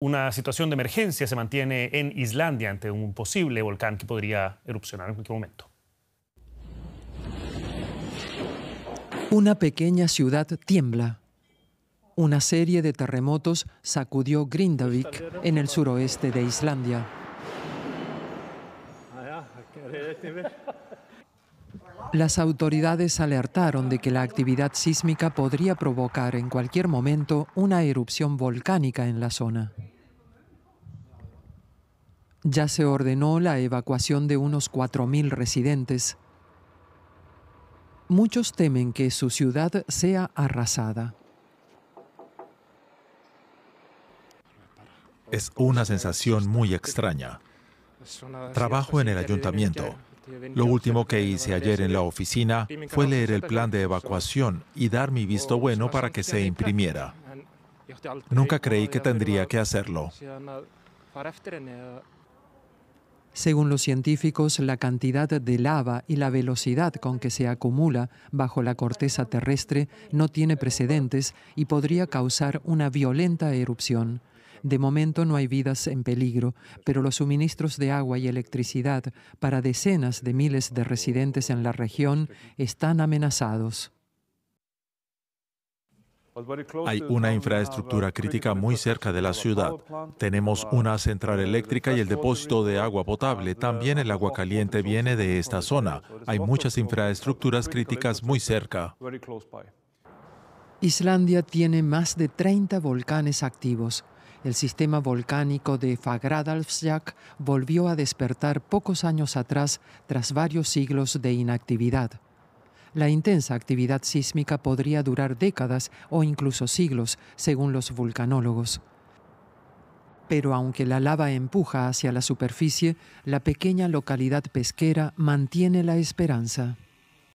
Una situación de emergencia se mantiene en Islandia ante un posible volcán que podría erupcionar en cualquier momento. Una pequeña ciudad tiembla. Una serie de terremotos sacudió Grindavik en el suroeste de Islandia. Las autoridades alertaron de que la actividad sísmica podría provocar en cualquier momento una erupción volcánica en la zona ya se ordenó la evacuación de unos 4.000 residentes. Muchos temen que su ciudad sea arrasada. Es una sensación muy extraña. Trabajo en el ayuntamiento. Lo último que hice ayer en la oficina fue leer el plan de evacuación y dar mi visto bueno para que se imprimiera. Nunca creí que tendría que hacerlo. Según los científicos, la cantidad de lava y la velocidad con que se acumula bajo la corteza terrestre no tiene precedentes y podría causar una violenta erupción. De momento no hay vidas en peligro, pero los suministros de agua y electricidad para decenas de miles de residentes en la región están amenazados. Hay una infraestructura crítica muy cerca de la ciudad. Tenemos una central eléctrica y el depósito de agua potable. También el agua caliente viene de esta zona. Hay muchas infraestructuras críticas muy cerca. Islandia tiene más de 30 volcanes activos. El sistema volcánico de Fagradalsfjall volvió a despertar pocos años atrás tras varios siglos de inactividad. La intensa actividad sísmica podría durar décadas o incluso siglos, según los vulcanólogos. Pero aunque la lava empuja hacia la superficie, la pequeña localidad pesquera mantiene la esperanza.